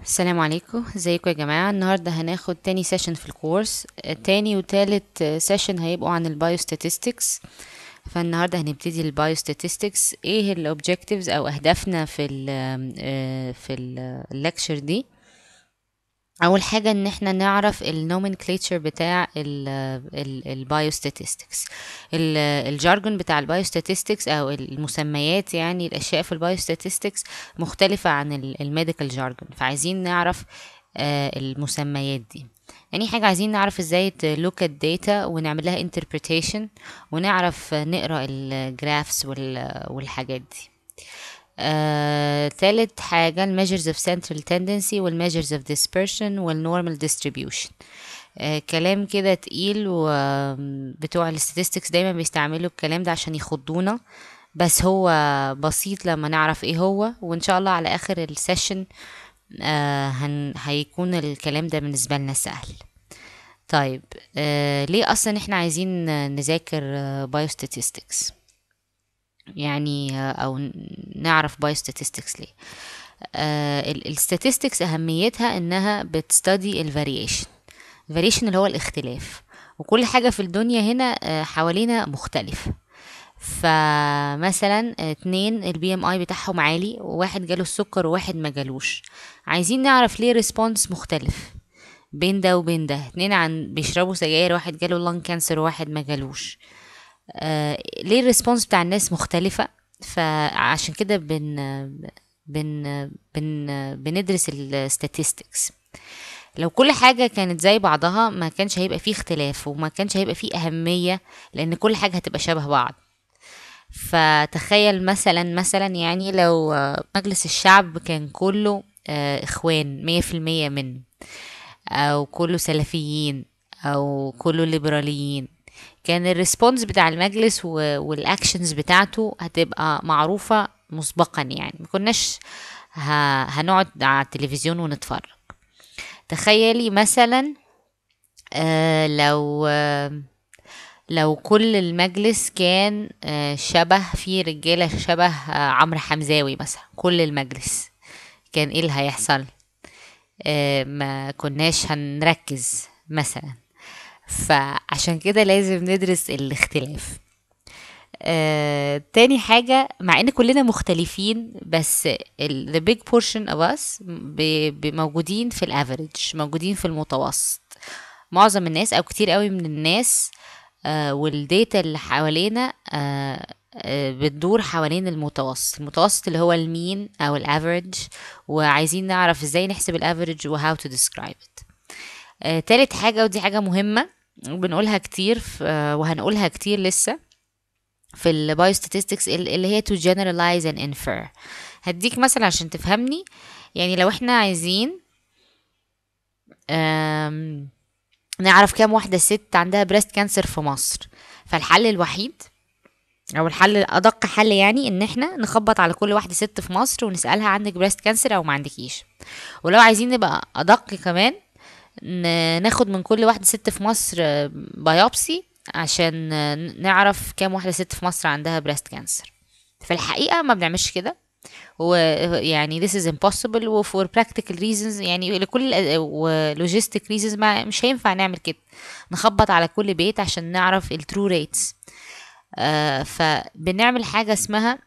السلام عليكم ازيكم يا جماعة النهاردة هناخد تاني سيشن في الكورس آه، تاني وتالت سيشن آه، هيبقوا عن ستاتستكس فالنهاردة هنبتدي ستاتستكس ايه الاوبجكتيفز او اهدافنا في ال آه، في اللكشر دي اول حاجه ان احنا نعرف النومنكليتشر بتاع البايوستاتستكس الجارجون بتاع البايوستاتستكس او المسميات يعني الاشياء في البايوستاتستكس مختلفه عن الميديكال جارجون فعايزين نعرف آه، المسميات دي يعني حاجة عايزين نعرف ازاي look at data ونعمل لها interpretation ونعرف نقرأ الجرافس والحاجات دي آه، تالت حاجة ال measures of central tendency وال measures of dispersion وال normal distribution آه، كلام كده تقيل وبتوع الستاتستكس دايما بيستعملوا الكلام ده عشان يخضونا بس هو بسيط لما نعرف ايه هو وان شاء الله على اخر السيشن آه هن هيكون الكلام ده بالنسبة لنا سهل طيب آه ليه اصلا احنا عايزين نذاكر آه، biostatistics؟ يعني آه، او نعرف باي statistics ليه آه، الستاتستكس اهميتها انها بتستدي الفاريشن الفاريشن اللي هو الاختلاف وكل حاجه في الدنيا هنا آه، حوالينا مختلفه فمثلا اتنين البي ام اي بتاعهم عالي وواحد جاله السكر وواحد ما جالوش عايزين نعرف ليه ريسبونس مختلف بين ده وبين ده اتنين عن بيشربوا سجاير واحد جاله لان كانسر وواحد ما جالوش آه آه، ليه الريسبونس بتاع الناس مختلفة فعشان كده بن بن بن بندرس الستاتستكس لو كل حاجة كانت زي بعضها ما كانش هيبقى فيه اختلاف وما كانش هيبقى فيه أهمية لأن كل حاجة هتبقى شبه بعض فتخيل مثلا مثلا يعني لو آه، مجلس الشعب كان كله آه، إخوان مية في المية منه أو كله سلفيين أو كله ليبراليين كان الريسبونس بتاع المجلس والاكشنز بتاعته هتبقى معروفه مسبقا يعني ما كناش هنقعد على التلفزيون ونتفرج تخيلي مثلا آه، لو آه، لو كل المجلس كان آه، شبه في رجاله شبه عمرو حمزاوي مثلا كل المجلس كان ايه اللي هيحصل ما كناش هنركز مثلا فعشان كده لازم ندرس الاختلاف آه، تاني حاجة مع ان كلنا مختلفين بس the big portion of us موجودين في الافريج موجودين في المتوسط معظم الناس او كتير قوي من الناس آه، والديتا اللي حوالينا آه،, آه، بتدور حوالين المتوسط المتوسط اللي هو المين او الافريج وعايزين نعرف ازاي نحسب الافريج وهاو تو describe it آه، تالت حاجة ودي حاجة مهمة وبنقولها كتير وهنقولها كتير لسه في Biostatistics اللي هي to generalize and infer هديك مثلا عشان تفهمني يعني لو احنا عايزين نعرف كام واحدة ست عندها بريست كانسر في مصر فالحل الوحيد او الحل ادق حل يعني ان احنا نخبط على كل واحده ست في مصر ونسالها عندك بريست كانسر او ما عندكيش ولو عايزين نبقى ادق كمان ناخد من كل واحدة ست في مصر بايوبسي عشان نعرف كام واحدة ست في مصر عندها بريست كانسر في الحقيقة ما بنعملش كده ويعني this is impossible وفور practical reasons يعني لكل ولوجيستيك reasons ما مش هينفع نعمل كده نخبط على كل بيت عشان نعرف الترو rates آه فبنعمل حاجة اسمها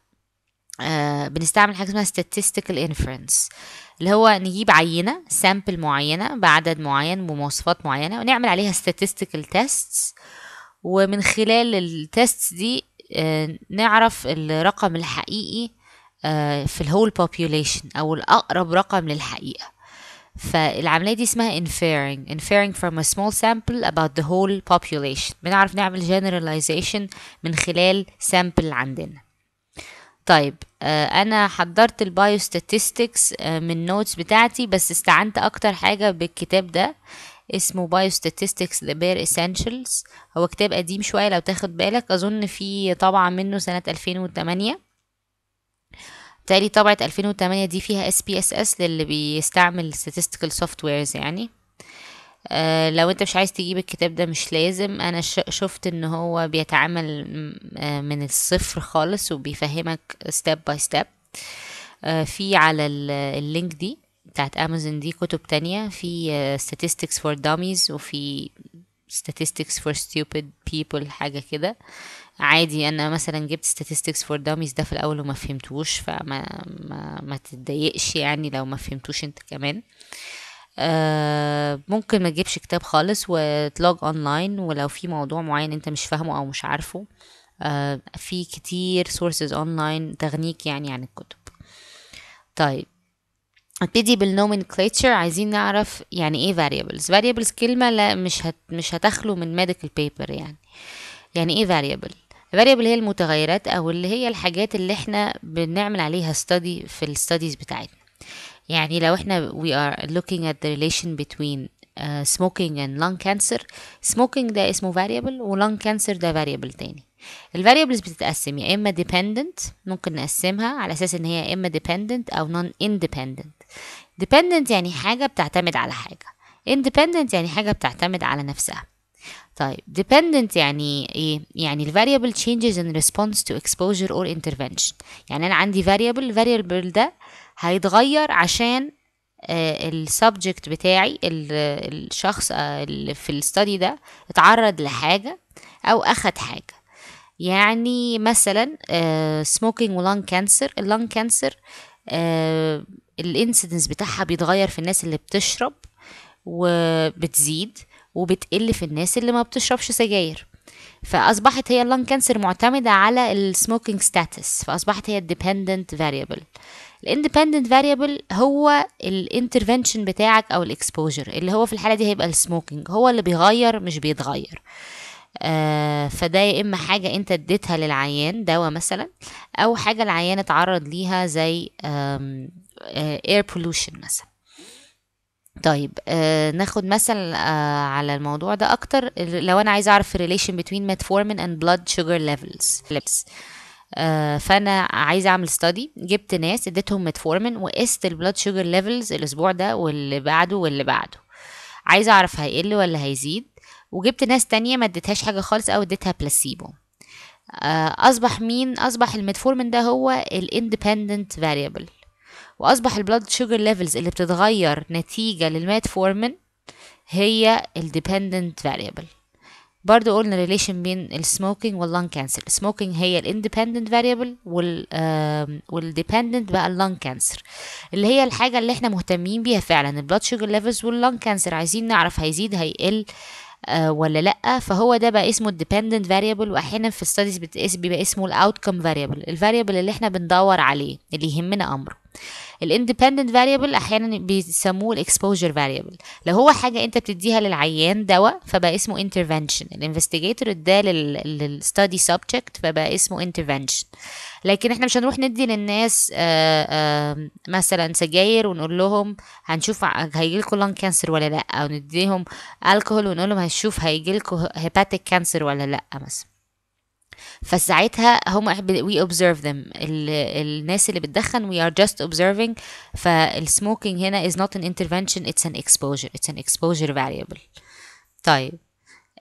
آه، بنستعمل حاجه اسمها statistical inference اللي هو نجيب عينه سامبل معينه بعدد معين بمواصفات معينه ونعمل عليها statistical tests ومن خلال tests دي آه، نعرف الرقم الحقيقي آه، في في الهول population او الاقرب رقم للحقيقه فالعملية دي اسمها inferring inferring from a small sample about the whole population بنعرف نعمل generalization من خلال sample عندنا طيب آه، انا حضرت ستاتستكس آه، من نوتس بتاعتي بس استعنت اكتر حاجه بالكتاب ده اسمه بايوستاتستكس ذا بير اسينشلز هو كتاب قديم شويه لو تاخد بالك اظن في طبعا منه سنه 2008 تالي طبعة 2008 دي فيها اس بي اس اس للي بيستعمل statistical softwares يعني آه، لو انت مش عايز تجيب الكتاب ده مش لازم انا شفت ان هو بيتعامل آه، من الصفر خالص وبيفهمك ستيب باي ستيب في على اللينك دي بتاعت امازون دي كتب تانية في آه، statistics for dummies وفي statistics for stupid people حاجة كده عادي انا مثلا جبت statistics for dummies ده في الاول وما فهمتوش فما ما, ما تتضايقش يعني لو ما فهمتوش انت كمان آه آه، ممكن ما تجيبش كتاب خالص وتلوج اونلاين ولو في موضوع معين انت مش فاهمه او مش عارفه آه، في كتير سورسز اونلاين تغنيك يعني عن الكتب طيب نبتدي بالنومنكلتشر عايزين نعرف يعني ايه variables variables كلمة لا مش هت مش هتخلو من medical paper يعني يعني ايه variable variable هي المتغيرات او اللي هي الحاجات اللي احنا بنعمل عليها study في الستاديز بتاعتنا يعني لو احنا we are looking at the relation between uh, smoking and lung cancer smoking ده اسمه variable و lung cancer ده variable تاني ال variables بتتقسم يا اما dependent ممكن نقسمها على اساس ان هي اما dependent او non independent dependent يعني حاجة بتعتمد على حاجة independent يعني حاجة بتعتمد على نفسها طيب dependent يعني ايه يعني ال variable changes in response to exposure or intervention يعني انا عندي variable variable ده هيتغير عشان آه، السبجكت بتاعي الشخص آه، اللي في الستادي ده اتعرض لحاجة أو أخد حاجة يعني مثلا سموكينج ولانج كانسر اللانج كانسر الانسيدنس بتاعها بيتغير في الناس اللي بتشرب وبتزيد وبتقل في الناس اللي ما بتشربش سجاير فاصبحت هي اللنج كانسر معتمده على السموكينج ستاتس فاصبحت هي الديبندنت فاريبل الاندبندنت فاريبل هو الانترفنشن بتاعك او الاكسبوجر اللي هو في الحاله دي هيبقى السموكينج هو اللي بيغير مش بيتغير آه فده يا اما حاجه انت اديتها للعيان دواء مثلا او حاجه العيان اتعرض ليها زي اير بولوشن آه، مثلا طيب آه ناخد مثل آه على الموضوع ده اكتر لو انا عايزه اعرف relation between metformin and blood sugar levels آه فانا عايزه اعمل ستادي جبت ناس اديتهم متفورمين وقست البلاد شوجر ليفلز الاسبوع ده واللي بعده واللي بعده عايزه اعرف هيقل ولا هيزيد وجبت ناس تانية ما اديتهاش حاجه خالص او اديتها بلاسيبو آه اصبح مين اصبح المتفورمين ده هو الاندبندنت فاريبل واصبح البلاد شوجر ليفلز اللي بتتغير نتيجه للميتفورمين هي الديبندنت فاريبل برضو قلنا ريليشن بين السموكينج واللون كانسر السموكينج هي الاندبندنت فاريبل وال والديبندنت بقى اللون كانسر اللي هي الحاجه اللي احنا مهتمين بيها فعلا البلاد شوجر ليفلز واللون كانسر عايزين نعرف هيزيد هيقل آه ولا لا فهو ده بقى اسمه الديبندنت فاريبل واحيانا في الستاديز بيبقى اسمه الاوتكم فاريبل الفاريبل اللي احنا بندور عليه اللي يهمنا امره الاندبندنت فاريبل احيانا بيسموه الاكسبوجر فاريبل لو هو حاجه انت بتديها للعيان دواء فبقى اسمه انترفنشن الانفستيجيتور اداه للستادي سبجكت فبقى اسمه انترفنشن لكن احنا مش هنروح ندي للناس آآ آه، آآ آه، مثلا سجاير ونقول لهم هنشوف هيجي لكم لان كانسر ولا لا او نديهم الكحول ونقول لهم هنشوف هيجي لكم هيباتيك كانسر ولا لا مثلا فساعتها هم وي observe them الناس اللي بتدخن we are just observing فالسموكينج هنا is not an intervention it's an exposure it's an exposure variable طيب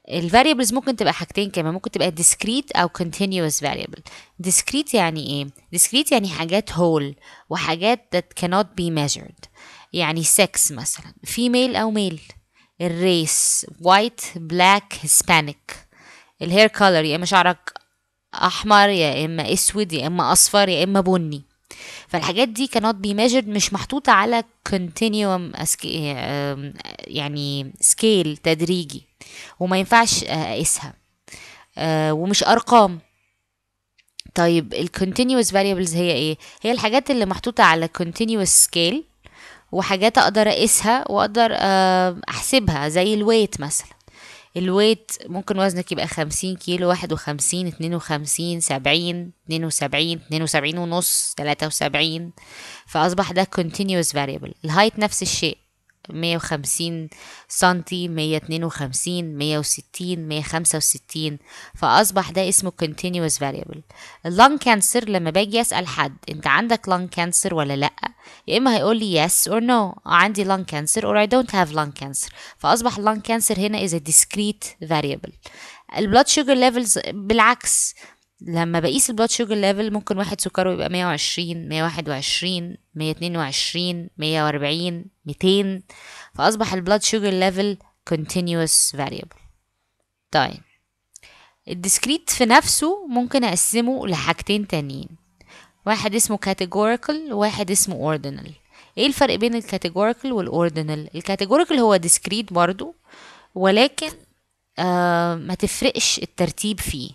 الفاريبلز ممكن تبقى حاجتين كمان ممكن تبقى discrete او continuous variable discrete يعني ايه discrete يعني حاجات whole وحاجات that cannot be measured يعني sex مثلا female او male الريس white black hispanic الهير color يا اما شعرك احمر يا اما اسود يا اما اصفر يا اما بني فالحاجات دي cannot be measured مش محطوطة على continuum يعني سكيل تدريجي وما ينفعش آه، أقيسها آه، ومش أرقام طيب ال continuous variables هي ايه؟ هي الحاجات اللي محطوطة على continuous scale وحاجات أقدر أقيسها وأقدر آه، أحسبها زي الويت مثلا الويت ممكن وزنك يبقى خمسين كيلو واحد وخمسين اتنين وخمسين سبعين اتنين وسبعين اتنين وسبعين ونص تلاتة وسبعين فأصبح ده continuous variable الهايت نفس الشيء 150 سنتي 152 160 165 فأصبح ده اسمه continuous variable lung كانسر لما باجي أسأل حد أنت عندك lung كانسر ولا لأ يا إما هيقول لي yes or no آه، عندي lung cancer or I don't have lung cancer فأصبح lung cancer هنا is a discrete variable البلاد شوجر ليفلز بالعكس لما بقيس البلاد شوجر ليفل ممكن واحد سكره يبقى 120 121 122 140 200 فأصبح البلاد شوجر ليفل continuous variable طيب الديسكريت في نفسه ممكن أقسمه لحاجتين تانيين واحد اسمه categorical وواحد اسمه ordinal ايه الفرق بين الكاتيجوريكال والاوردينال الكاتيجوريكال هو ديسكريت برضو ولكن آه ما تفرقش الترتيب فيه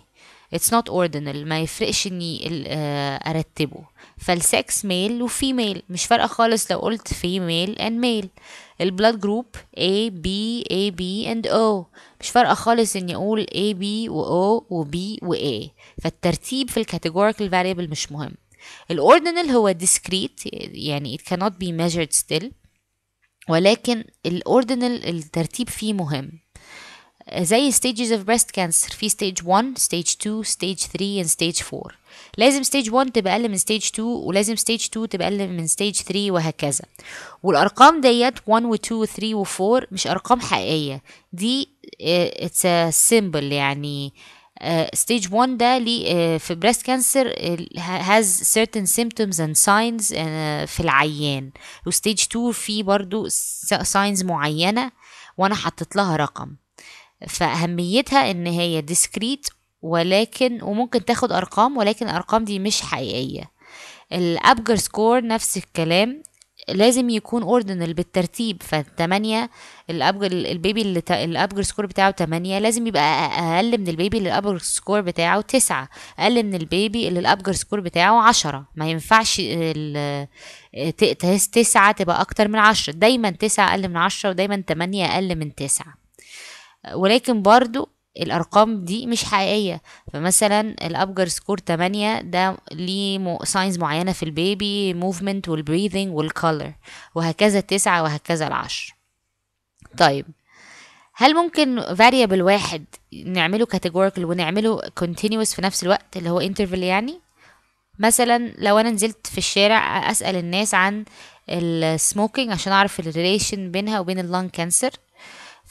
it's not ordinal ما يفرقش اني آه، ارتبه فالسكس ميل وفيميل مش فارقه خالص لو قلت فيميل اند ميل البلاد جروب A B A B and O مش فارقه خالص اني اقول A B و O و B و A فالترتيب في الكاتيجوريكال فاريبل مش مهم الاوردينال هو discrete يعني it cannot be measured still ولكن الاوردينال الترتيب فيه مهم زي stages of breast cancer في stage 1 stage 2 stage 3 and stage 4 لازم stage 1 تبقى اقل من stage 2 ولازم stage 2 تبقى اقل من stage 3 وهكذا والارقام ديت 1 و 2 و 3 و 4 مش ارقام حقيقيه دي it's a symbol يعني ستيج uh, 1 ده لي uh, في breast cancer uh, has certain symptoms and signs uh, في العيان وستيج 2 في برضو signs معينة وانا حطيت لها رقم فأهميتها إن هي ديسكريت ولكن وممكن تاخد أرقام ولكن الأرقام دي مش حقيقية الأبجر سكور نفس الكلام لازم يكون اوردنال بالترتيب فالتمانية الابجر البيبي اللي الابجر سكور بتاعه تمانية لازم يبقى اقل من البيبي اللي الابجر سكور بتاعه تسعة اقل من البيبي اللي الابجر سكور بتاعه عشرة ما ينفعش ال... تسعة تبقى اكتر من عشرة دايما تسعة اقل من عشرة ودايما تمانية اقل من تسعة ولكن برضو الارقام دي مش حقيقيه فمثلا الابجر سكور 8 ده ليه مو ساينز معينه في البيبي موفمنت والبريذنج والكولر وهكذا التسعة وهكذا العشر طيب هل ممكن فاريبل واحد نعمله كاتيجوريكال ونعمله continuous في نفس الوقت اللي هو interval يعني مثلا لو انا نزلت في الشارع اسال الناس عن السموكينج عشان اعرف الريليشن بينها وبين اللون كانسر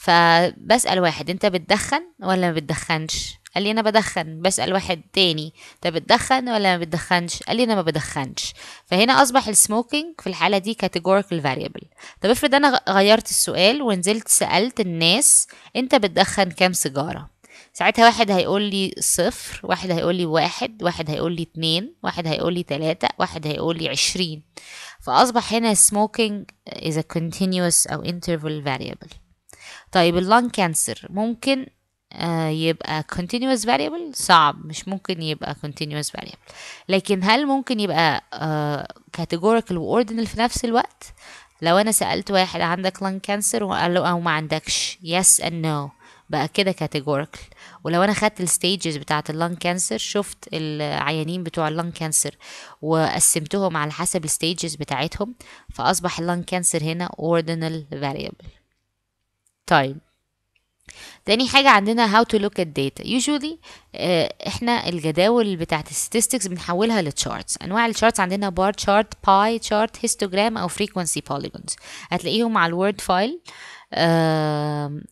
فبسأل واحد انت بتدخن ولا ما بتدخنش قال لي انا بدخن بسأل واحد تاني انت بتدخن ولا ما بتدخنش قال لي انا ما بدخنش فهنا اصبح السموكينج في الحالة دي categorical variable طب افرض انا غيرت السؤال ونزلت سألت الناس انت بتدخن كام سيجارة ساعتها واحد هيقول لي صفر واحد هيقول لي واحد واحد هيقول لي اتنين واحد هيقول لي تلاتة واحد هيقول لي عشرين فأصبح هنا smoking is a continuous أو interval variable طيب اللان كانسر ممكن آه، يبقى continuous variable صعب مش ممكن يبقى continuous variable لكن هل ممكن يبقى آه، categorical و ordinal في نفس الوقت لو انا سألت واحد عندك lung cancer وقال له او ما عندكش yes and no بقى كده categorical ولو انا خدت الستيجز بتاعه اللنج كانسر شفت العيانين بتوع اللنج كانسر وقسمتهم على حسب الستيجز بتاعتهم فاصبح اللنج كانسر هنا ordinal variable تايم طيب. تاني حاجة عندنا how to look at data usually uh, احنا الجداول بتاعت statistics بنحولها charts انواع charts عندنا bar chart pie chart histogram او frequency polygons هتلاقيهم على الوورد file uh,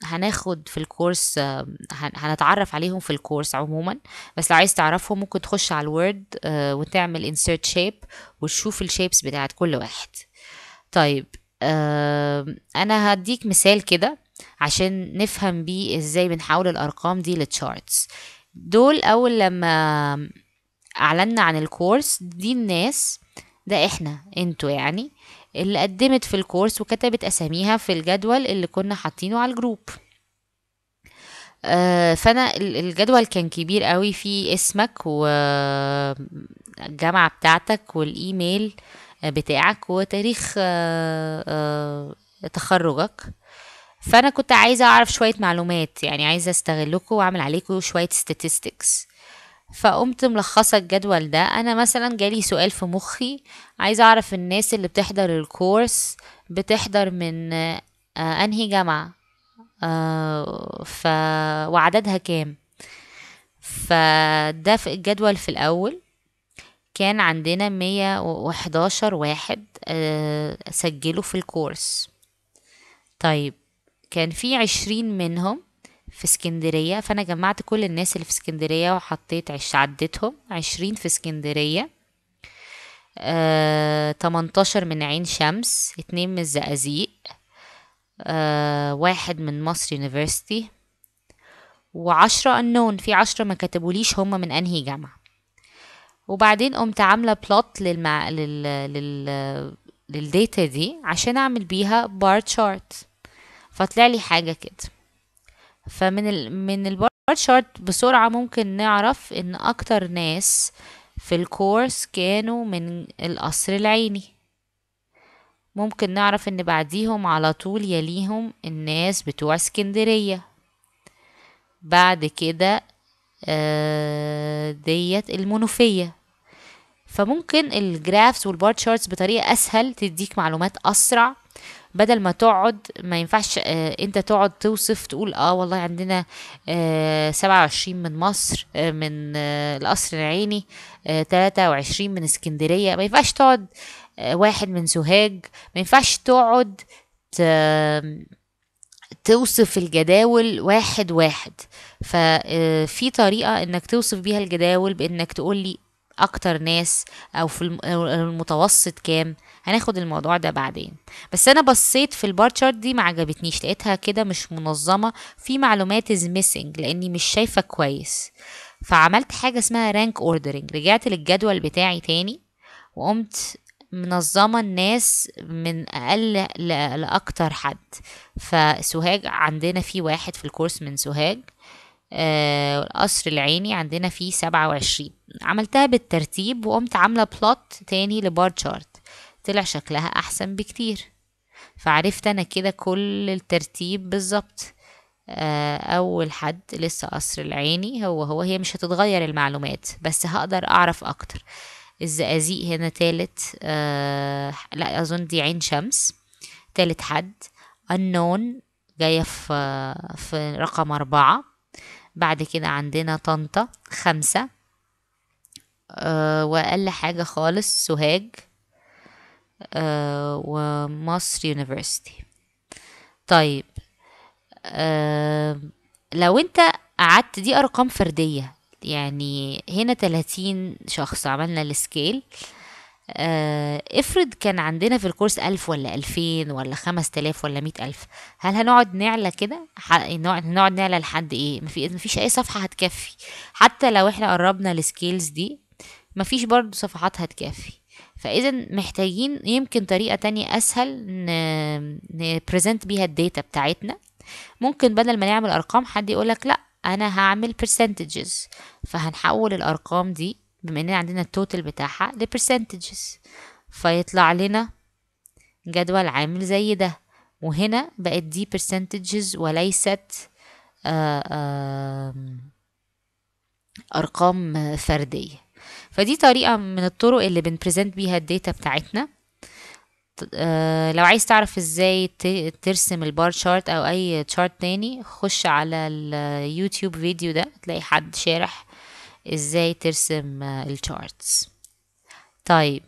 هناخد في الكورس آه هنتعرف عليهم في الكورس عموما بس لو عايز تعرفهم ممكن تخش على word uh, آه، وتعمل insert shape وتشوف الشيبس بتاعت كل واحد طيب uh, انا هديك مثال كده عشان نفهم بيه ازاي بنحول الارقام دي لتشارتس دول اول لما اعلنا عن الكورس دي الناس ده احنا انتوا يعني اللي قدمت في الكورس وكتبت اساميها في الجدول اللي كنا حاطينه على الجروب آه، فانا الجدول كان كبير قوي فيه اسمك والجامعه بتاعتك والايميل بتاعك وتاريخ آه، آه، تخرجك فانا كنت عايزه اعرف شويه معلومات يعني عايزه استغلكم واعمل عليكم شويه statistics فقمت ملخصة الجدول ده أنا مثلا جالي سؤال في مخي عايزة أعرف الناس اللي بتحضر الكورس بتحضر من آه أنهي جامعة آه ف... وعددها كام فده في الجدول في الأول كان عندنا مية وحداشر واحد آه، سجلوا في الكورس طيب كان في عشرين منهم في اسكندرية فأنا جمعت كل الناس اللي في اسكندرية وحطيت عش عدتهم عشرين في اسكندرية آه، 18 من عين شمس اتنين من الزقازيق آه، واحد من مصر يونيفرسيتي وعشرة أنون في عشرة ما كتبوليش هما من أنهي جامعة وبعدين قمت عاملة بلوت للمع... لل... لل... للديتا دي عشان أعمل بيها بار تشارت فطلع لي حاجة كده فمن ال من البار شارت بسرعة ممكن نعرف ان اكتر ناس في الكورس كانوا من القصر العيني ممكن نعرف ان بعديهم على طول يليهم الناس بتوع اسكندرية بعد كده آه ديت المنوفية فممكن الجرافز والبار شارتس بطريقة اسهل تديك معلومات اسرع بدل ما تقعد ما ينفعش آه، انت تقعد توصف تقول اه والله عندنا آه، سبعة وعشرين من مصر آه، من القصر العيني تلاتة وعشرين من اسكندرية ما ينفعش تقعد واحد من سوهاج ما ينفعش تقعد توصف الجداول واحد واحد ففي طريقة انك توصف بيها الجداول بانك تقولي اكتر ناس او في المتوسط كام هناخد الموضوع ده بعدين بس انا بصيت في البار شارت دي ما عجبتنيش لقيتها كده مش منظمه في معلومات از ميسنج لاني مش شايفه كويس فعملت حاجه اسمها رانك اوردرنج رجعت للجدول بتاعي تاني وقمت منظمة الناس من أقل لأكتر حد فسوهاج عندنا فيه واحد في الكورس من سوهاج آه القصر العيني عندنا فيه سبعة وعشرين عملتها بالترتيب وقمت عاملة بلوت تاني لبار شارت طلع شكلها أحسن بكتير فعرفت أنا كده كل الترتيب بالظبط آه، أول حد لسه قصر العيني هو هو هي مش هتتغير المعلومات بس هقدر أعرف أكتر الزقازيق هنا تالت آه لا أظن دي عين شمس تالت حد النون جاية في في رقم أربعة بعد كده عندنا طنطا خمسة آه وأقل حاجة خالص سوهاج ومصر يونيفرسيتي طيب آه، لو انت قعدت دي ارقام فرديه يعني هنا 30 شخص عملنا السكيل آه افرض كان عندنا في الكورس ألف ولا ألفين ولا خمس تلاف ولا مئة ألف هل هنقعد نعلى كده نقعد نعلى لحد ايه مفي... مفيش اي صفحة هتكفي حتى لو احنا قربنا السكيلز دي مفيش برضو صفحات هتكفي فاذا محتاجين يمكن طريقه تانية اسهل نبرزنت بيها الداتا بتاعتنا ممكن بدل ما نعمل ارقام حد يقولك لا انا هعمل percentages فهنحول الارقام دي بما اننا عندنا التوتال بتاعها لبرسنتجز فيطلع لنا جدول عامل زي ده وهنا بقت دي percentages وليست آه، أرقام فردية فدي طريقة من الطرق اللي بنبريزنت بيها الداتا بتاعتنا آه، لو عايز تعرف ازاي ترسم البار شارت او اي شارت تاني خش على اليوتيوب فيديو ده تلاقي حد شارح ازاي ترسم آه، الشارتس طيب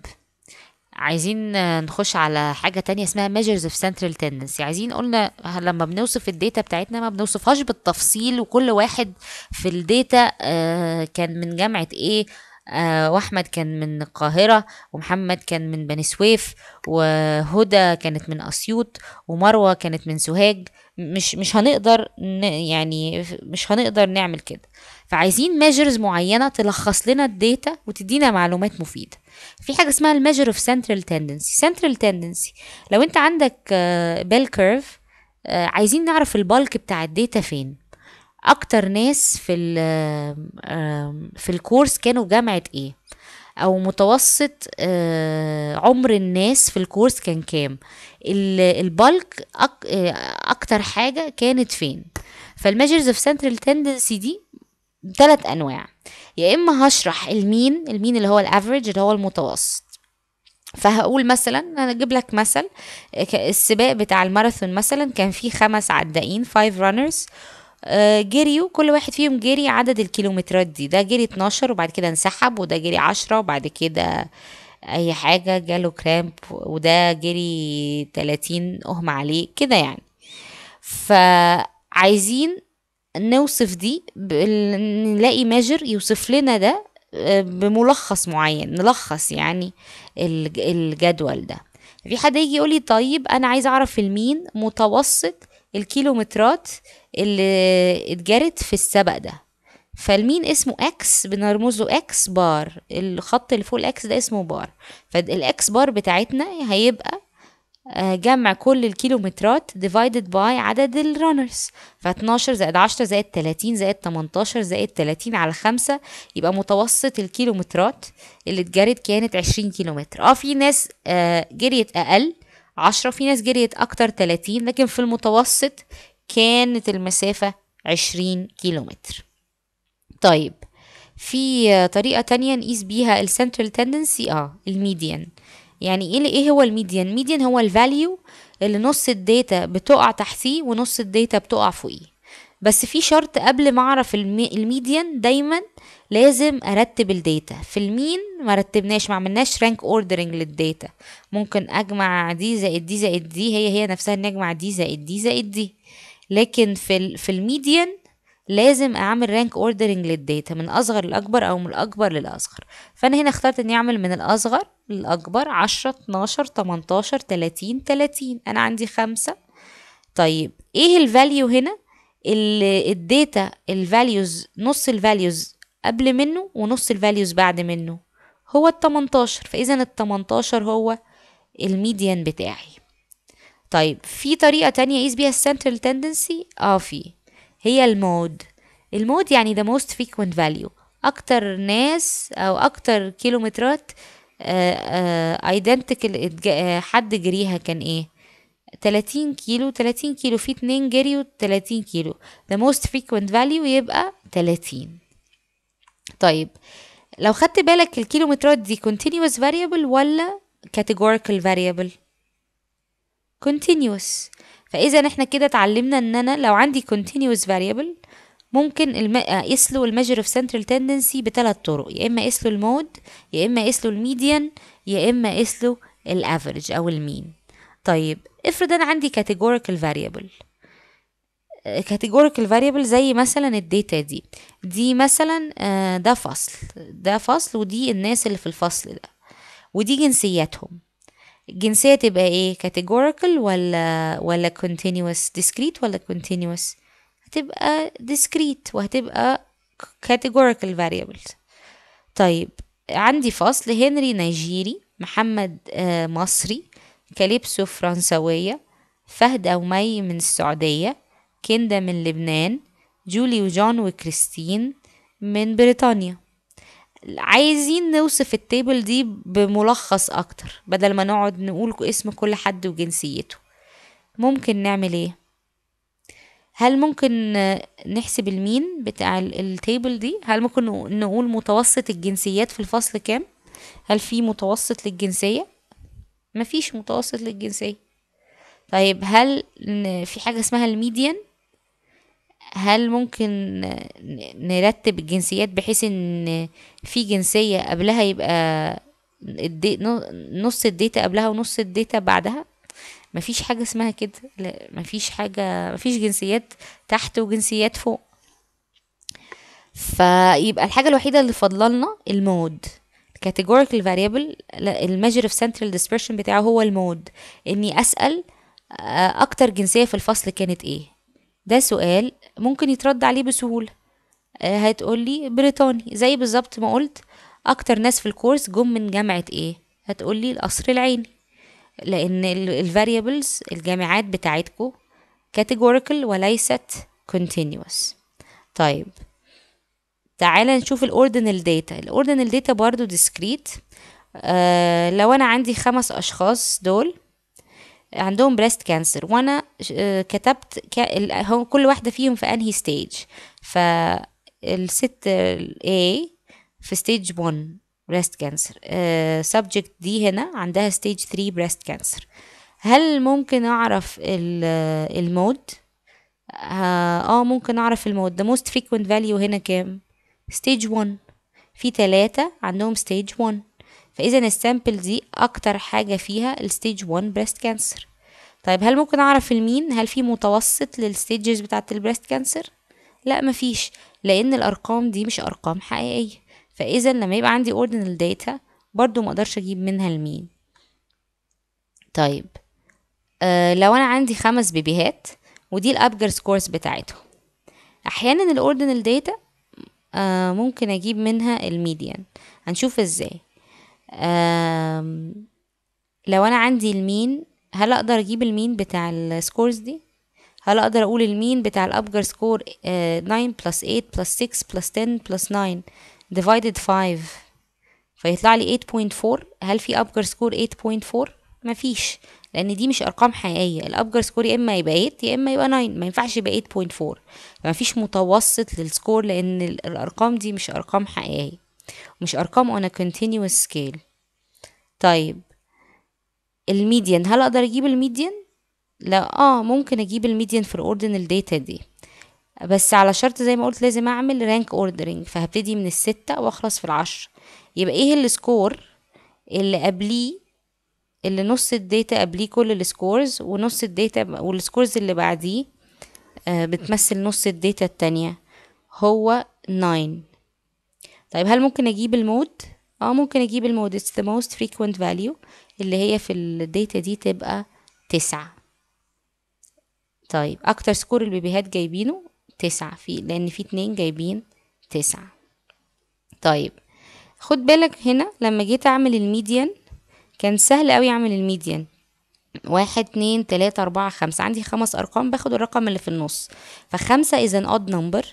عايزين آه، نخش على حاجة تانية اسمها measures of central tendency عايزين قلنا لما بنوصف الداتا بتاعتنا ما بنوصفهاش بالتفصيل وكل واحد في الداتا كان من جامعة ايه آه، واحمد كان من القاهره ومحمد كان من بني سويف وهدى كانت من اسيوط ومروه كانت من سوهاج مش مش هنقدر يعني مش هنقدر نعمل كده فعايزين ميجرز معينه تلخص لنا الداتا وتدينا معلومات مفيده في حاجه اسمها الميجر اوف سنترال تندنسي سنترال تندنسي لو انت عندك بيل آه، كيرف آه، عايزين نعرف البالك بتاع الداتا فين اكتر ناس في في الكورس كانوا جامعه ايه او متوسط آه، عمر الناس في الكورس كان كام البلك آه، اكتر حاجه كانت فين فالميجرز اوف سنترال تندنسي دي ثلاث انواع يا اما هشرح المين المين اللي هو الافريج اللي هو المتوسط فهقول مثلا انا اجيب لك مثل آه، السباق بتاع الماراثون مثلا كان فيه خمس عدائين فايف runners آه، جريوا كل واحد فيهم جري عدد الكيلومترات دي ده جري 12 وبعد كده انسحب وده جري 10 وبعد كده اي حاجة جاله كرامب وده جري 30 اهم عليه كده يعني فعايزين نوصف دي نلاقي ماجر يوصف لنا ده آه، بملخص معين نلخص يعني الجدول ده في حد يجي يقولي طيب انا عايز اعرف المين متوسط الكيلومترات اللي اتجرت في السبق ده فالمين اسمه اكس بنرمز له اكس بار الخط اللي فوق الاكس ده اسمه بار فالاكس بار بتاعتنا هيبقى آه، جمع كل الكيلومترات ديفايدد باي عدد الرانرز ف 12 زائد 10 زائد 30 زائد 18 زائد 30 على 5 يبقى متوسط الكيلومترات اللي اتجرت كانت 20 كيلومتر اه في ناس آه، جريت اقل عشرة في ناس جريت أكتر تلاتين لكن في المتوسط كانت المسافة عشرين كيلومتر طيب في طريقة تانية نقيس بيها السنترال تندنسي اه الميديان يعني ايه ايه هو الميديان الميديان هو الفاليو اللي نص الداتا بتقع تحتيه ونص الداتا بتقع فوقيه بس في شرط قبل ما اعرف الميديان دايما لازم ارتب الداتا في المين ما رتبناش ما عملناش رانك اوردرنج للداتا ممكن اجمع دي زائد دي زائد دي هي هي نفسها ان اجمع دي زائد دي زائد دي لكن في في الميديان لازم اعمل رانك اوردرنج للداتا من اصغر لاكبر او من الاكبر للاصغر فانا هنا اخترت اني اعمل من الاصغر للاكبر 10 12 18 30 30 انا عندي خمسة طيب ايه الفاليو هنا الداتا الفاليوز نص الفاليوز قبل منه ونص الفاليوز بعد منه هو ال 18 فاذا ال 18 هو الميديان بتاعي طيب في طريقه تانية اقيس بيها السنترال تندنسي اه في هي المود المود يعني the most frequent value اكتر ناس او اكتر كيلومترات ايدنتيكال آه، آه، حد جريها كان ايه 30 كيلو 30 كيلو في اتنين جريوا 30 كيلو the most frequent value يبقى 30 طيب لو خدت بالك الكيلومترات دي continuous variable ولا categorical variable continuous فاذا احنا كده اتعلمنا ان انا لو عندي continuous variable ممكن الم... اقيس له الميجر اوف سنترال تندنسي بثلاث طرق يا اما اقيس له المود يا اما اقيس له الميديان يا اما اقيس له الافريج او المين طيب افرض انا عندي categorical variable كاتيجوريكال آه، فاريبل زي مثلا الداتا دي دي مثلا آه، ده فصل ده فصل ودي الناس اللي في الفصل ده ودي جنسياتهم الجنسيه تبقى ايه كاتيجوريكال ولا ولا كونتينوس ديسكريت ولا كونتينوس هتبقى ديسكريت وهتبقى كاتيجوريكال variables طيب عندي فصل هنري نيجيري محمد آه، مصري كاليبسو فرنسوية فهد أو مي من السعودية كندا من لبنان جولي وجون وكريستين من بريطانيا عايزين نوصف التيبل دي بملخص اكتر بدل ما نقعد نقول اسم كل حد وجنسيته ممكن نعمل ايه هل ممكن نحسب المين بتاع التيبل دي هل ممكن نقول متوسط الجنسيات في الفصل كام هل في متوسط للجنسية مفيش متوسط للجنسية طيب هل في حاجة اسمها الميديان هل ممكن نرتب الجنسيات بحيث ان في جنسية قبلها يبقى الدي... نص الديتا قبلها ونص الديتا بعدها مفيش حاجة اسمها كده لا مفيش حاجة مفيش جنسيات تحت وجنسيات فوق فيبقى الحاجة الوحيدة اللي فاضلالنا المود categorical variable الميجر اوف central dispersion بتاعه هو المود اني اسأل آه، اكتر جنسية في الفصل كانت ايه ده سؤال ممكن يترد عليه بسهولة آه، هتقولي بريطاني زي بالظبط ما قلت اكتر ناس في الكورس جم من جامعة ايه هتقولي القصر العيني لان variables الجامعات بتاعتكو categorical وليست continuous طيب تعالى نشوف الاوردينال داتا الاوردينال داتا برضو discrete آه لو انا عندي خمس اشخاص دول عندهم بريست كانسر وانا آه، كتبت كل واحده فيهم في انهي ستيج فالست A في ستيج 1 بريست كانسر سبجكت دي هنا عندها ستيج 3 بريست كانسر هل ممكن اعرف آه، المود آه،, اه ممكن اعرف المود ده موست فريكوينت فاليو هنا كام ستيج 1 في ثلاثة عندهم ستيج 1 فاذا السامبل دي اكتر حاجه فيها الستيج 1 بريست كانسر طيب هل ممكن اعرف المين هل في متوسط للستيجز بتاعه البريست كانسر لا مفيش لان الارقام دي مش ارقام حقيقيه فاذا لما يبقى عندي اوردينال داتا برضو مقدرش اجيب منها المين طيب أه لو انا عندي خمس بيبيهات ودي الابجر سكورز بتاعتهم احيانا الاوردينال داتا آه ممكن اجيب منها الميديان هنشوف ازاي لو انا عندي المين هل اقدر اجيب المين بتاع السكورز دي هل اقدر اقول المين بتاع الابجر سكور 9 بلس 8 بلس 6 بلس 10 بلس 9 divided 5 فيطلع لي 8.4 هل في ابجر سكور 8.4 مفيش لان دي مش ارقام حقيقيه الابجر سكور يا اما يبقى 8 يا اما يبقى 9 ما ينفعش يبقى 8.4 مفيش متوسط للسكور لان الارقام دي مش ارقام حقيقيه مش ارقام on a continuous scale طيب الميديان هل اقدر اجيب الميديان لا اه ممكن اجيب الميديان في الاوردينال داتا دي بس على شرط زي ما قلت لازم اعمل رانك اوردرنج فهبتدي من الستة واخلص في العشر يبقى ايه السكور اللي قبليه اللي نص الداتا قبليه كل السكورز ونص الداتا والسكورز اللي بعديه آه، بتمثل نص الداتا التانية هو 9 طيب هل ممكن اجيب المود اه ممكن اجيب المود it's the most frequent value اللي هي في الداتا دي تبقى تسعة طيب اكتر سكور البيبيهات جايبينه تسعة في لان في اتنين جايبين تسعة طيب خد بالك هنا لما جيت اعمل الميديان كان سهل قوي اعمل الميديان واحد اتنين تلاتة اربعة خمسة عندي خمس ارقام باخد الرقم اللي في النص فخمسة is an odd number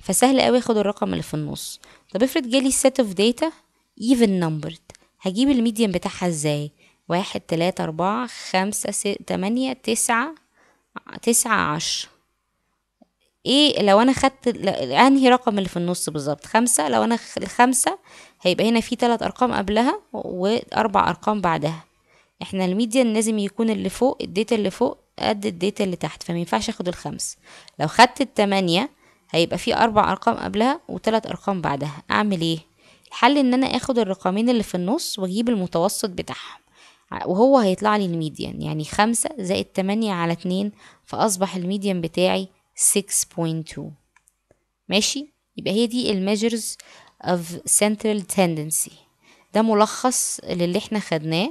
فسهل قوي اخد الرقم اللي في النص طب افرض جالي set of data even numbered هجيب الميديم بتاعها ازاي واحد تلاتة أربعة خمسة تمانية تسعة تسعة عشرة ايه لو انا خدت انهي رقم اللي في النص بالظبط خمسة لو انا الخمسة هيبقى هنا في تلات ارقام قبلها واربع ارقام بعدها احنا الميديان لازم يكون اللي فوق الديتا اللي فوق قد الديتا اللي تحت ينفعش اخد الخمس لو خدت التمانية هيبقى في أربع أرقام قبلها وتلات أرقام بعدها أعمل إيه؟ الحل إن أنا آخد الرقمين اللي في النص وأجيب المتوسط بتاعهم وهو هيطلع لي الميديان يعني خمسة زائد تمانية على اتنين فأصبح الميديان بتاعي 6.2 ماشي؟ يبقى هي دي الميجرز of central tendency ده ملخص للي احنا خدناه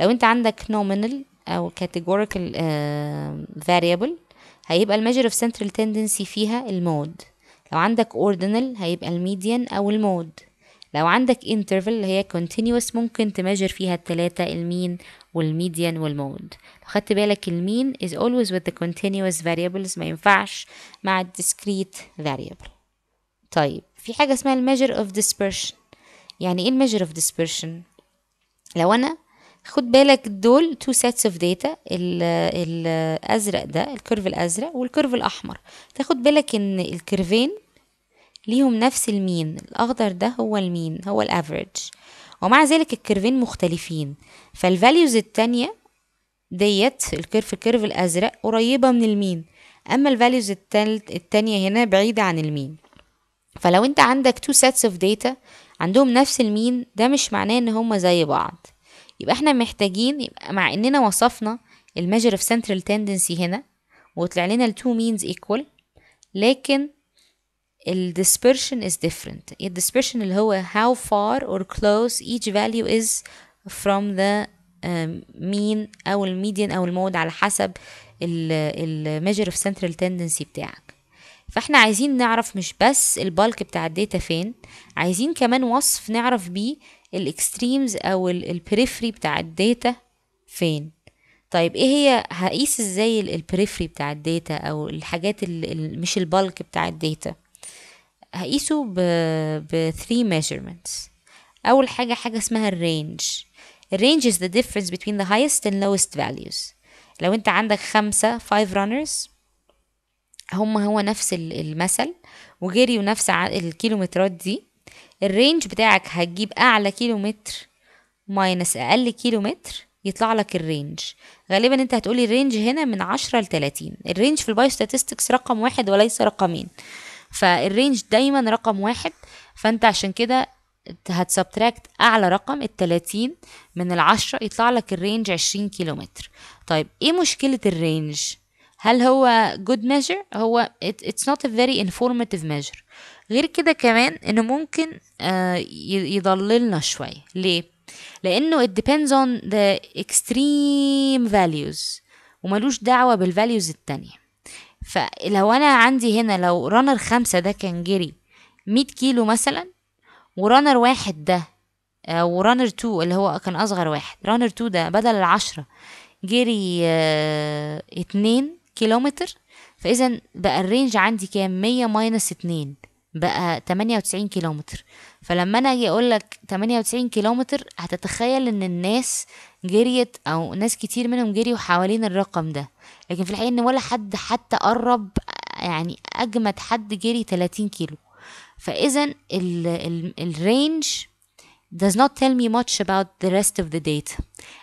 لو انت عندك nominal او categorical uh, variable هيبقى الميجر اوف سنترال تندنسي فيها المود لو عندك اوردينال هيبقى الميديان او المود لو عندك interval اللي هي continuous ممكن تماجر فيها التلاتة المين والميديان والمود لو خدت بالك المين is always with the continuous variables ما ينفعش مع ال discrete variable طيب في حاجة اسمها measure of dispersion يعني ايه measure of dispersion لو انا خد بالك دول تو سيتس اوف داتا الازرق ده الكيرف الازرق والكيرف الاحمر تاخد بالك ان الكيرفين ليهم نفس المين الاخضر ده هو المين هو الافريج ومع ذلك الكيرفين مختلفين فالفاليوز التانية ديت الكيرف الكيرف الازرق قريبة من المين اما الفاليوز التانية هنا بعيدة عن المين فلو انت عندك تو سيتس اوف داتا عندهم نفس المين ده مش معناه ان هما زي بعض يبقى احنا محتاجين يبقى مع اننا وصفنا الميجر اوف سنترال تندنسي هنا وطلع لنا التو مينز ايكوال لكن الديسبرشن از ديفرنت الديسبرشن اللي هو هاو فار اور كلوز ايتش فاليو از فروم ذا مين او الميديان او المود على حسب الميجر اوف سنترال تندنسي بتاعك فاحنا عايزين نعرف مش بس البالك بتاع الداتا فين عايزين كمان وصف نعرف بيه الاكستريمز او البريفري بتاع الداتا فين طيب ايه هي هقيس ازاي البريفري بتاع الداتا او الحاجات اللي مش البالك بتاع الداتا هقيسه ب ب 3 measurements اول حاجه حاجه اسمها الرينج الرينج is the difference between the highest and lowest values لو انت عندك خمسة five runners هم هو نفس المثل وجريوا نفس الكيلومترات دي الرينج بتاعك هتجيب اعلى كيلومتر ماينس اقل كيلومتر يطلع لك الرينج غالبا انت هتقولي الرينج هنا من عشرة لتلاتين الرينج في البايو ستاتستكس رقم واحد وليس رقمين فالرينج دايما رقم واحد فانت عشان كده هتسبتراكت اعلى رقم التلاتين من العشرة يطلع لك الرينج عشرين كيلومتر طيب ايه مشكلة الرينج هل هو good measure هو it's not a very informative measure غير كده كمان انه ممكن آه، يضللنا شويه ليه لانه it depends on the extreme values وملوش دعوه بالفاليوز التانية فلو انا عندي هنا لو رانر خمسة ده كان جري مية كيلو مثلا ورانر واحد ده آه، ورانر تو اللي هو كان اصغر واحد رانر تو ده بدل العشرة جري آه، اتنين كيلومتر فاذا بقى الرينج عندي كام مية ماينس اتنين بقى 98 كيلومتر فلما انا اجي اقول لك 98 كيلومتر هتتخيل ان الناس جريت او ناس كتير منهم جريوا حوالين الرقم ده لكن في الحقيقه ان ولا حد حتى قرب يعني اجمد حد جري 30 كيلو فاذا الرينج does not tell me much about the rest of the data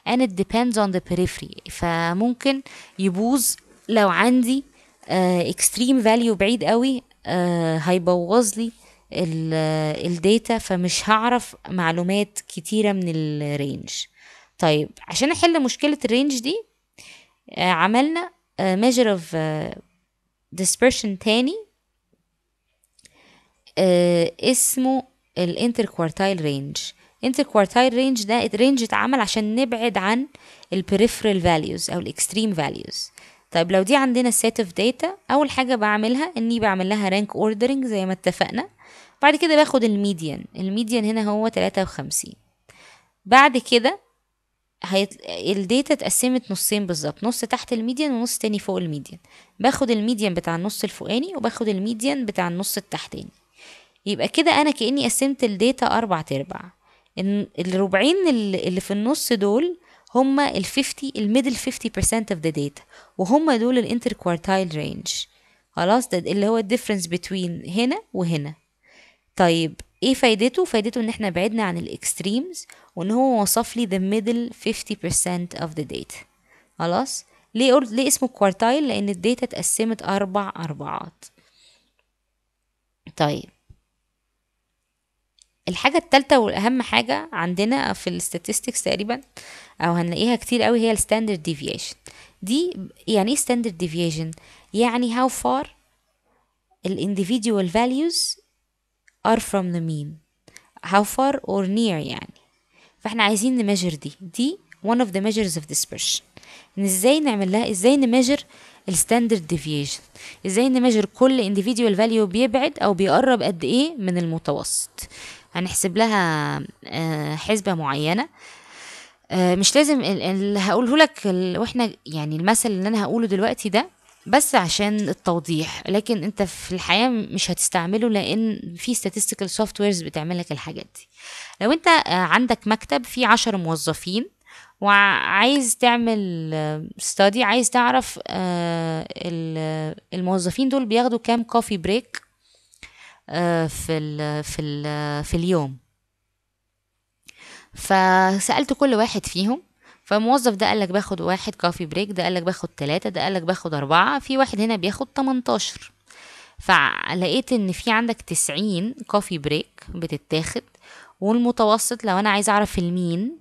and it depends on the periphery فممكن يبوظ لو عندي uh, extreme value بعيد قوي آه، هيبوظ لي الداتا فمش هعرف معلومات كتيرة من الرينج طيب عشان احل مشكلة الرينج دي آه، عملنا ميجر اوف ديسبرشن تاني آه، اسمه الانتر كوارتايل رينج انتر كوارتايل رينج ده الرينج اتعمل عشان نبعد عن البريفرال فاليوز او الاكستريم فاليوز طيب لو دي عندنا set of data أول حاجة بعملها إني بعمل لها rank ordering زي ما اتفقنا بعد كده باخد الميديان الميديان هنا هو تلاتة وخمسين بعد كده هيت... الداتا اتقسمت نصين بالظبط نص تحت الميديان ونص تاني فوق الميديان باخد الميديان بتاع النص الفوقاني وباخد الميديان بتاع النص التحتاني يبقى كده انا كاني قسمت الداتا اربع ارباع الربعين اللي في النص دول هم ال 50 الميدل 50% of the data وهم دول الانتر كوارتايل رينج خلاص ده اللي هو الديفرنس بين هنا وهنا طيب ايه فايدته فايدته ان احنا بعدنا عن الاكستريمز وان هو وصف لي the middle 50% of the data خلاص ليه قلت ليه اسمه كوارتايل لان الداتا اتقسمت اربع اربعات طيب الحاجة التالتة والأهم حاجة عندنا في الستاتستكس تقريبا أو هنلاقيها كتير قوي هي الستاندرد ديفيشن دي يعني ايه ستاندرد ديفيشن يعني how far individual values are from the mean how far or near يعني فاحنا عايزين نمجر دي دي one of the measures of dispersion إن ازاي نعمل لها ازاي نمجر الستاندرد ديفيشن ازاي نمجر كل individual value بيبعد او بيقرب قد ايه من المتوسط هنحسب لها آه، حسبة معينة آه، مش لازم اللي هقوله لك واحنا يعني المثل اللي انا هقوله دلوقتي ده بس عشان التوضيح لكن انت في الحياه مش هتستعمله لان في statistical softwares بتعملك بتعمل لك الحاجات دي لو انت آه، عندك مكتب فيه عشر موظفين وعايز تعمل study عايز تعرف الموظفين دول بياخدوا كام كوفي بريك آه، في ال في ال في اليوم فسألت كل واحد فيهم فالموظف ده قالك باخد واحد كافي بريك ده قالك باخد تلاتة ده قالك باخد أربعة في واحد هنا بياخد تمنتاشر فلقيت ان في عندك تسعين كافي بريك بتتاخد والمتوسط لو انا عايزه اعرف المين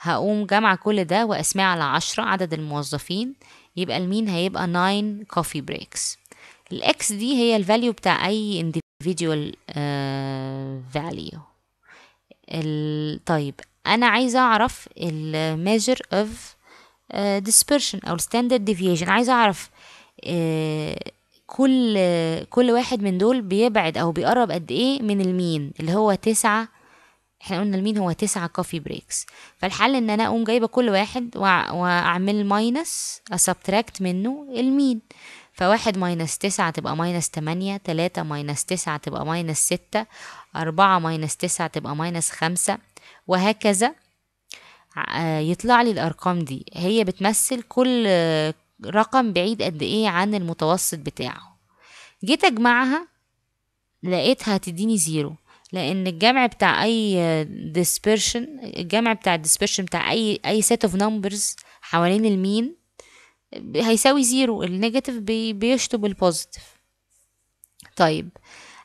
هقوم جمع كل ده واسمع على عشرة عدد الموظفين يبقى المين هيبقى 9 كوفي بريكس الاكس دي هي الفاليو بتاع اي individual فاليو آه، طيب انا عايزه اعرف الميجر اوف ديسبيرشن او الستاندرد ديفيشن عايزه اعرف آه، كل كل واحد من دول بيبعد او بيقرب قد ايه من المين اللي هو تسعة احنا قلنا المين هو تسعة كوفي بريكس فالحل ان انا اقوم جايبه كل واحد واعمل ماينس اسبتراكت منه المين فواحد ماينس تسعة تبقى ماينس تمانية تلاتة ماينس تسعة تبقى ماينس ستة أربعة ماينس تسعة تبقى ماينس خمسة وهكذا آه، يطلع لي الأرقام دي هي بتمثل كل رقم بعيد قد إيه عن المتوسط بتاعه جيت أجمعها لقيتها هتديني زيرو لان الجمع بتاع اي dispersion الجمع بتاع dispersion بتاع اي اي set of numbers حوالين المين هيساوي زيرو النيجاتيف بي بيشطب البوزيتيف طيب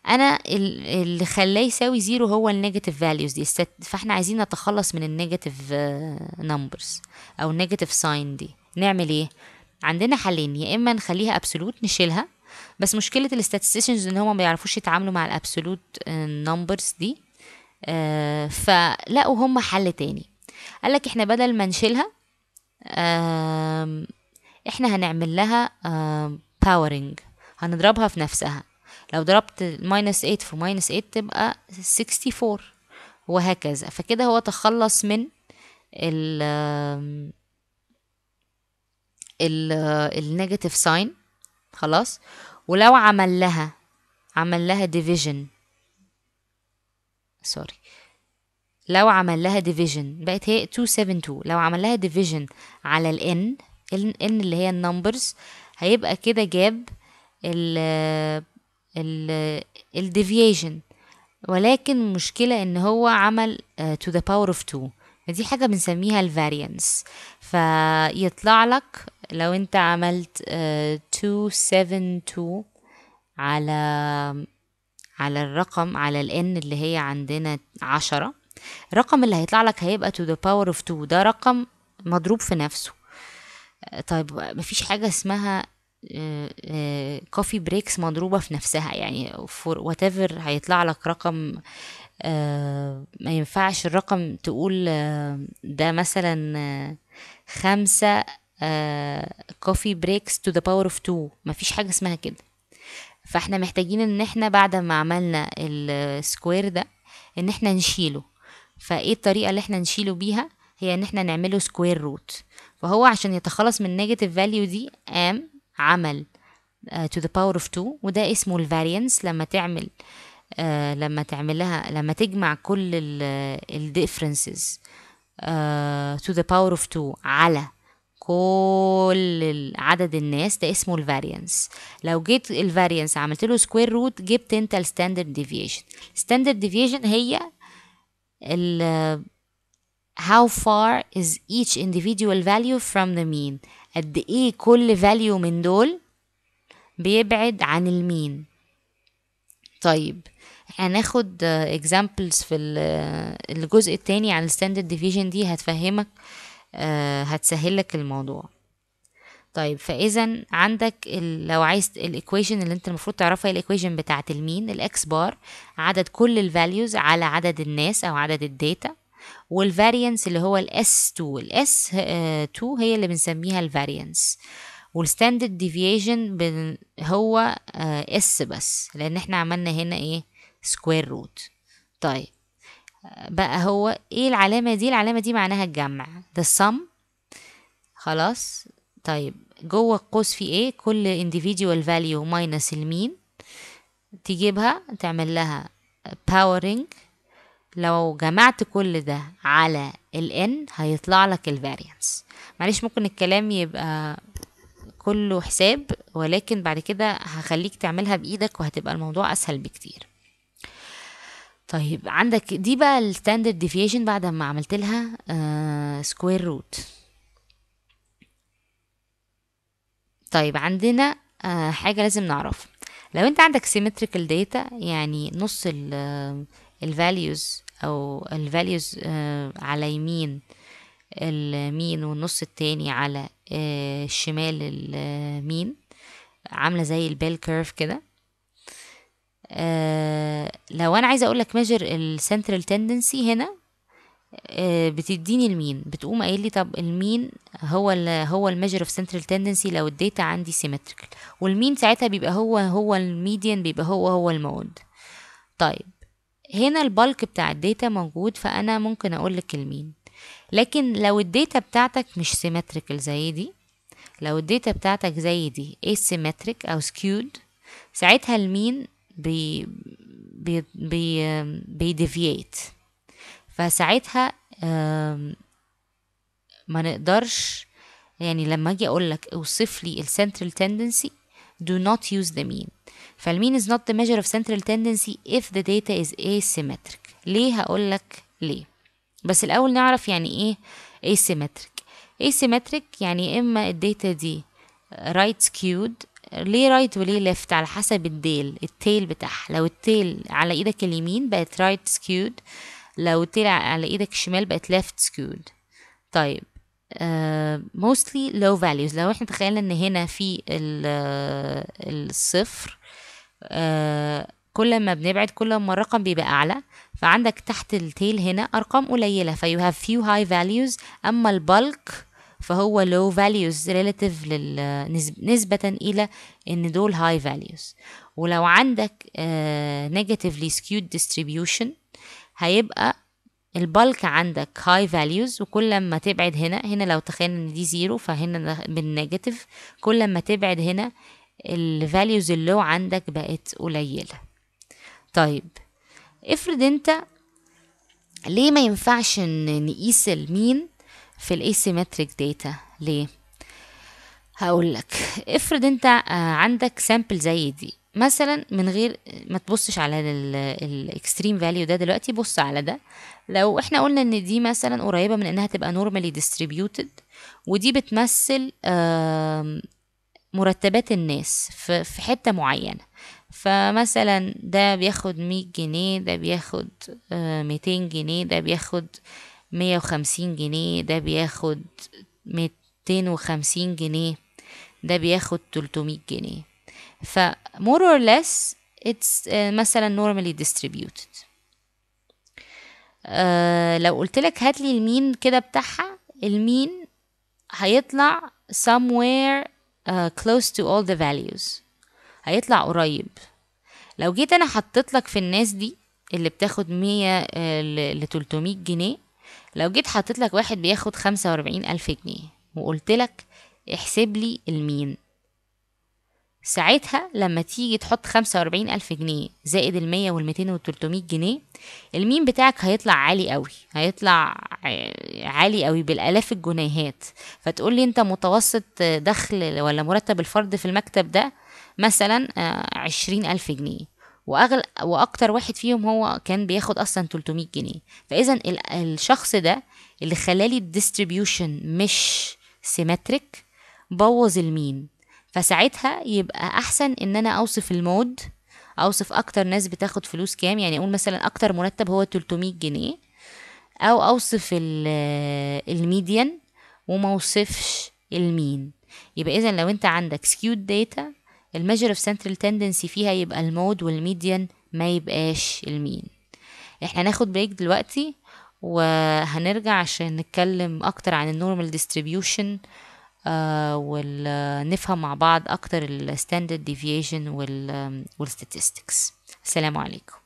انا اللي خلاه يساوي زيرو هو النيجاتيف فاليوز دي فاحنا عايزين نتخلص من النيجاتيف آه، نمبرز او النيجاتيف ساين دي نعمل ايه عندنا حلين يا اما نخليها ابسولوت نشيلها بس مشكله الاستاتستيشنز ان هم ما بيعرفوش يتعاملوا مع الابسولوت آه، نمبرز دي آه، فلقوا هم حل تاني قالك احنا بدل ما نشيلها احنا هنعمل لها باورنج هنضربها في نفسها لو ضربت ماينس 8 في ماينس 8 تبقى 64 وهكذا فكده هو تخلص من ال ال النيجاتيف ساين خلاص ولو عمل لها عمل لها ديفيجن سوري لو عمل لها ديفيجن بقت هي 272 لو عمل لها ديفيجن على ال n ان اللي هي النمبرز هيبقى كده جاب ال ال الديفيشن ولكن المشكلة ان هو عمل آه، to the power of two دي حاجة بنسميها الفاريانس فيطلع لك لو انت عملت 272 آه، على على الرقم على الان اللي هي عندنا عشرة الرقم اللي هيطلع لك هيبقى to the power of 2 ده رقم مضروب في نفسه طيب مفيش حاجة اسمها كوفي آه، بريكس آه، مضروبة في نفسها يعني فور whatever هيطلع لك رقم آه، ما ينفعش الرقم تقول ده مثلا خمسة كوفي بريكس تو ذا باور اوف تو مفيش حاجة اسمها كده فاحنا محتاجين ان احنا بعد ما عملنا السكوير ده ان احنا نشيله فايه الطريقة اللي احنا نشيله بيها هي ان احنا نعمله سكوير روت فهو عشان يتخلص من النيجاتيف فاليو دي قام عمل تو ذا باور اوف 2 وده اسمه الفاريانس لما تعمل آه لما تعملها لما تجمع كل الديفرنسز تو ذا باور اوف 2 على كل عدد الناس ده اسمه الفاريانس لو جيت الفاريانس عملت له سكوير روت جبت انت الستاندرد ديفيشن الستاندرد ديفيشن هي how far is each individual value from the mean قد ايه كل value من دول بيبعد عن المين طيب هناخد examples في الجزء التاني عن standard division دي هتفهمك آه، هتسهلك الموضوع طيب فاذا عندك لو عايز الايكويشن اللي انت المفروض تعرفها الايكويشن بتاعه المين الاكس بار عدد كل الفاليوز على عدد الناس او عدد الداتا والفاريانس اللي هو الاس 2 الاس 2 هي اللي بنسميها الفاريانس والستاندرد ديفيشن هو اس آه، بس لان احنا عملنا هنا ايه سكوير روت طيب آه، بقى هو ايه العلامه دي العلامه دي معناها الجمع the sum خلاص طيب جوه القوس في ايه كل individual value ماينس المين تجيبها تعمل لها powering لو جمعت كل ده على ال n هيطلع لك variance معلش ممكن الكلام يبقى كله حساب ولكن بعد كده هخليك تعملها بايدك وهتبقى الموضوع اسهل بكتير طيب عندك دي بقى الستاندرد ديفيشن بعد ما عملت لها سكوير uh, روت طيب عندنا uh, حاجه لازم نعرفها لو انت عندك سيمتريكال داتا يعني نص الفاليوز آه، او الفاليوز آه، على يمين المين والنص التاني على آه، شمال المين عامله زي البيل كيرف كده آه، لو انا عايزه اقول لك ميجر السنترال تندنسي هنا بتديني المين بتقوم قايل لي طب المين هو ال هو الميجر اوف سنترال تندنسي لو الداتا عندي سيمتريكال والمين ساعتها بيبقى هو هو الميديان بيبقى هو هو المود طيب هنا البلك بتاع الداتا موجود فأنا ممكن أقول المين لكن لو الداتا بتاعتك مش سيمتريكال زي دي لو الداتا بتاعتك زي دي اسيمتريك أو skewed ساعتها المين بي بي بي بيديفيات فساعتها ما نقدرش يعني لما اجي اقول لك اوصف لي السنترال تندنسي do not use the mean فالمين is not the measure of central tendency if the data is asymmetric ليه هقولك ليه بس الأول نعرف يعني إيه asymmetric asymmetric يعني إما الداتا دي right skewed ليه رايت right وليه ليفت على حسب الديل التيل بتاعها لو التيل على ايدك اليمين بقت رايت right سكيود لو التيل على ايدك الشمال بقت ليفت سكيود طيب آه، mostly low values لو احنا تخيلنا ان هنا في آه، الصفر آه، كل ما بنبعد كل ما الرقم بيبقى أعلى فعندك تحت التيل هنا أرقام قليلة you have few high values أما البلك فهو low values relative لل... نسبة إلى إن دول high values ولو عندك uh, negatively skewed distribution هيبقى البلك عندك high values وكل ما تبعد هنا هنا لو تخيلنا إن دي زيرو فهنا بالنيجاتيف كل ما تبعد هنا الفاليوز اللو عندك بقت قليلة طيب افرض انت ليه ما ينفعش نقيس المين في الاسيمتريك داتا ليه هقول لك افرض انت آه، عندك سامبل زي دي مثلا من غير ما تبصش على الاكستريم فاليو ده دلوقتي بص على ده لو احنا قلنا ان دي مثلا قريبه من انها تبقى نورمالي ديستريبيوتد ودي بتمثل مرتبات الناس في حتة معينة فمثلا ده بياخد مية جنيه ده بياخد آه، ميتين جنيه ده بياخد مية وخمسين جنيه ده بياخد ميتين وخمسين جنيه ده بياخد تلتمية جنيه ف more or less it's آه، مثلا normally distributed أه لو قلتلك هاتلي المين كده بتاعها المين هيطلع somewhere uh, close to all the values هيطلع قريب لو جيت انا حطيت لك في الناس دي اللي بتاخد مية آه، ل 300 جنيه لو جيت حطيت لك واحد بياخد خمسة وأربعين ألف جنيه وقلت لك احسب لي المين ساعتها لما تيجي تحط خمسة وأربعين ألف جنيه زائد المية والميتين والتلتمية جنيه الميم بتاعك هيطلع عالي قوي هيطلع عالي قوي بالآلاف الجنيهات فتقول لي أنت متوسط دخل ولا مرتب الفرد في المكتب ده مثلا آه، عشرين ألف جنيه وأغل وأكتر واحد فيهم هو كان بياخد أصلا 300 جنيه فإذا الشخص ده اللي خلالي الديستريبيوشن مش سيمتريك بوظ الميم فساعتها يبقى احسن ان انا اوصف المود اوصف اكتر ناس بتاخد فلوس كام يعني اقول مثلا اكتر مرتب هو 300 جنيه او اوصف آه، الميديان وما اوصفش المين يبقى اذا لو انت عندك سكيود داتا الميجر اوف سنترال تندنسي فيها يبقى المود والميديان ما يبقاش المين احنا هناخد بريك دلوقتي وهنرجع عشان نتكلم اكتر عن النورمال ديستريبيوشن آه، ونفهم مع بعض أكتر الستاندرد ديفيشن والستاتستكس السلام عليكم